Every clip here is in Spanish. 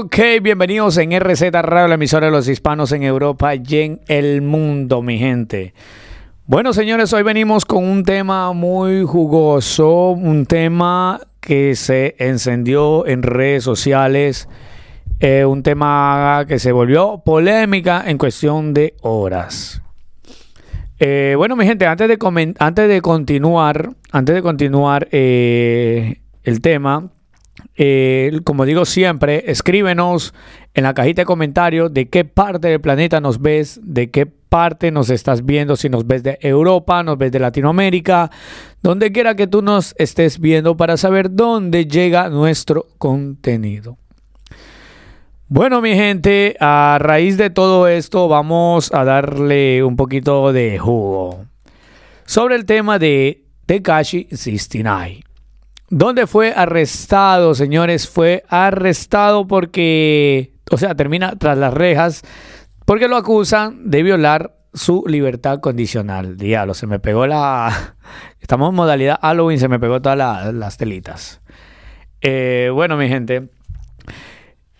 Ok, bienvenidos en RZ Radio, la emisora de los hispanos en Europa y en el mundo, mi gente. Bueno, señores, hoy venimos con un tema muy jugoso, un tema que se encendió en redes sociales, eh, un tema que se volvió polémica en cuestión de horas. Eh, bueno, mi gente, antes de, antes de continuar, antes de continuar eh, el tema, eh, como digo siempre, escríbenos en la cajita de comentarios de qué parte del planeta nos ves, de qué parte nos estás viendo, si nos ves de Europa, nos ves de Latinoamérica, donde quiera que tú nos estés viendo para saber dónde llega nuestro contenido. Bueno, mi gente, a raíz de todo esto vamos a darle un poquito de jugo sobre el tema de Tekashi 69. ¿Dónde fue arrestado, señores? Fue arrestado porque, o sea, termina tras las rejas, porque lo acusan de violar su libertad condicional. Diablo, se me pegó la... Estamos en modalidad Halloween, se me pegó todas las telitas. Eh, bueno, mi gente.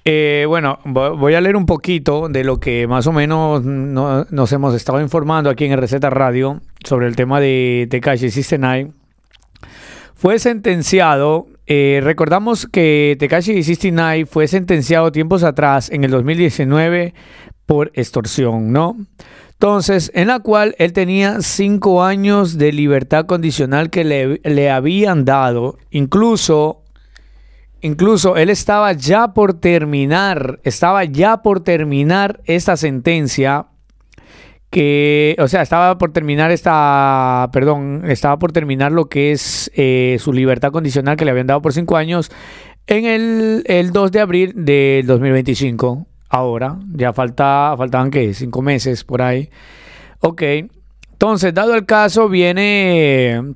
Eh, bueno, voy a leer un poquito de lo que más o menos nos hemos estado informando aquí en Receta Radio sobre el tema de Tekashi 69 fue sentenciado. Eh, recordamos que Tekashi 69 fue sentenciado tiempos atrás, en el 2019, por extorsión, ¿no? Entonces, en la cual él tenía cinco años de libertad condicional que le, le habían dado. Incluso, incluso él estaba ya por terminar, estaba ya por terminar esta sentencia que, o sea, estaba por terminar esta, perdón, estaba por terminar lo que es eh, su libertad condicional que le habían dado por cinco años en el, el 2 de abril del 2025. Ahora, ya falta, faltaban que cinco meses por ahí. Ok, entonces, dado el caso, viene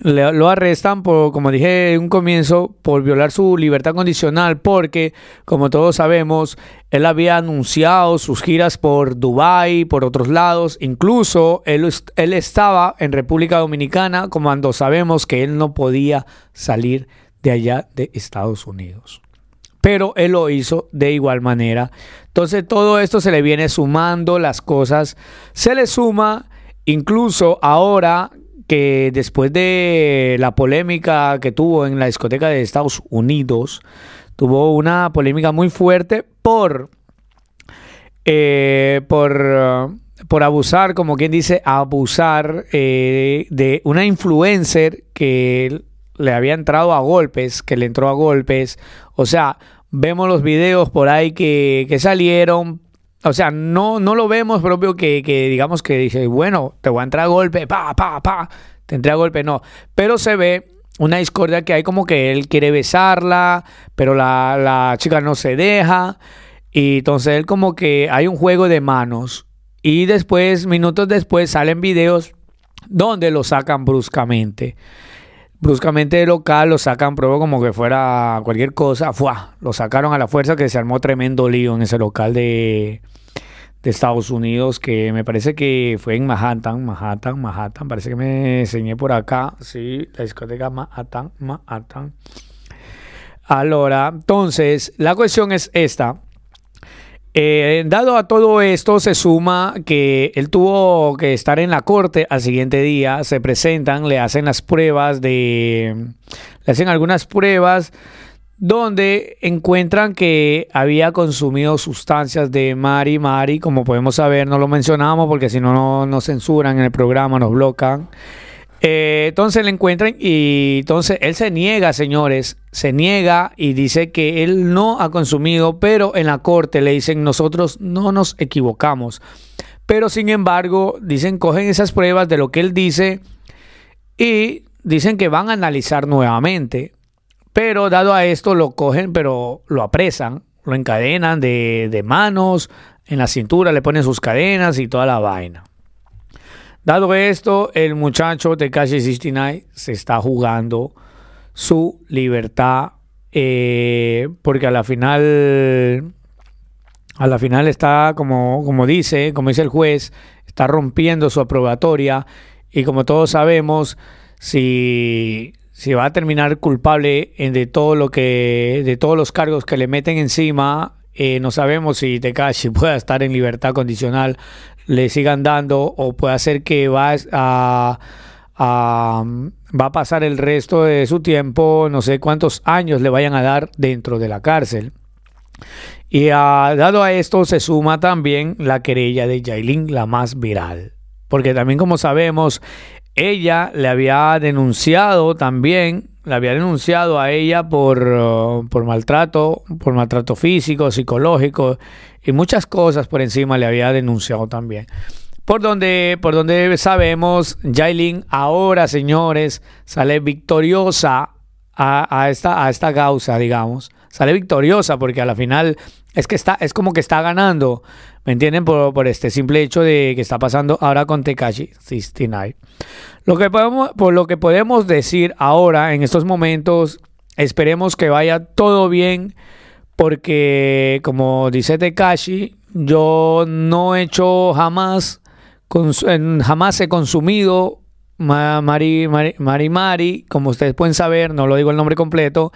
lo arrestan por, como dije en un comienzo, por violar su libertad condicional, porque, como todos sabemos, él había anunciado sus giras por Dubái, por otros lados, incluso él, él estaba en República Dominicana, cuando sabemos que él no podía salir de allá de Estados Unidos. Pero él lo hizo de igual manera. Entonces todo esto se le viene sumando las cosas. Se le suma Incluso ahora que después de la polémica que tuvo en la discoteca de Estados Unidos, tuvo una polémica muy fuerte por, eh, por, eh, por abusar, como quien dice, abusar eh, de una influencer que le había entrado a golpes, que le entró a golpes. O sea, vemos los videos por ahí que, que salieron, o sea, no, no lo vemos propio que, digamos que dice, bueno, te voy a entrar a golpe, pa, pa, pa, te entré a golpe, no. Pero se ve una discordia que hay como que él quiere besarla, pero la, chica no se deja. Y entonces él como que hay un juego de manos. Y después, minutos después, salen videos donde lo sacan bruscamente. Bruscamente de local, lo sacan como que fuera cualquier cosa. ¡Fua! Lo sacaron a la fuerza que se armó tremendo lío en ese local de, de Estados Unidos, que me parece que fue en Manhattan, Manhattan, Manhattan, parece que me enseñé por acá, sí, la discoteca Manhattan, Manhattan. Ahora, entonces, la cuestión es esta. Eh, dado a todo esto, se suma que él tuvo que estar en la corte al siguiente día, se presentan, le hacen las pruebas de... le hacen algunas pruebas donde encuentran que había consumido sustancias de Mari Mari, como podemos saber, no lo mencionamos porque si no nos censuran en el programa, nos bloquean. Eh, entonces le encuentran y entonces él se niega, señores, se niega y dice que él no ha consumido, pero en la corte le dicen nosotros no nos equivocamos. Pero sin embargo, dicen, cogen esas pruebas de lo que él dice y dicen que van a analizar nuevamente. Pero dado a esto lo cogen, pero lo apresan, lo encadenan de, manos, en la cintura le ponen sus cadenas y toda la vaina. Dado esto, el muchacho de Calle 69 se está jugando su libertad eh, porque a la final a la final está como, como dice, como dice el juez, está rompiendo su aprobatoria y como todos sabemos, si si va a terminar culpable de todo lo que, de todos los cargos que le meten encima, eh, no sabemos si Tekashi pueda estar en libertad condicional, le sigan dando o puede ser que va a, va a pasar el resto de su tiempo, no sé cuántos años le vayan a dar dentro de la cárcel. Y ah, dado a esto se suma también la querella de Jailin, la más viral. Porque también como sabemos, ella le había denunciado también, le había denunciado a ella uh, por, maltrato, por maltrato físico, psicológico y muchas cosas por encima le había denunciado también. Por donde, por donde sabemos, Jailin ahora, señores, sale victoriosa a, esta, a esta causa, digamos sale victoriosa porque a la final es que está, es como que está ganando, ¿me entienden? Por, este simple hecho de que está pasando ahora con Tekashi 69. Lo que podemos, por lo que podemos decir ahora, en estos momentos, esperemos que vaya todo bien porque como dice Tekashi, yo no he hecho jamás, jamás he consumido Mari Mari, Mari Mari, como ustedes pueden saber, no lo digo el nombre completo,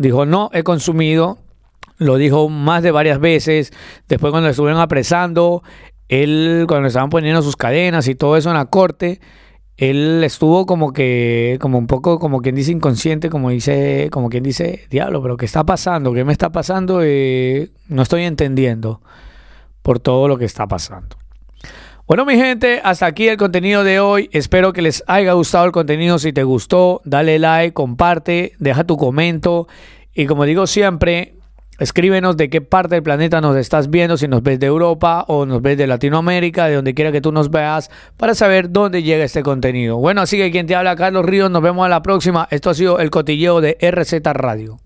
dijo, no he consumido, lo dijo más de varias veces, después cuando le estuvieron apresando, él, cuando le estaban poniendo sus cadenas y todo eso en la corte, él estuvo como que, como un poco, como quien dice inconsciente, como dice, como quien dice, diablo, pero ¿qué está pasando? ¿Qué me está pasando? Eh, no estoy entendiendo por todo lo que está pasando. Bueno, mi gente, hasta aquí el contenido de hoy. Espero que les haya gustado el contenido. Si te gustó, dale like, comparte, deja tu comento. Y como digo siempre, escríbenos de qué parte del planeta nos estás viendo, si nos ves de Europa o nos ves de Latinoamérica, de donde quiera que tú nos veas, para saber dónde llega este contenido. Bueno, así que quien te habla, Carlos Ríos, nos vemos a la próxima. Esto ha sido el cotilleo de RZ Radio.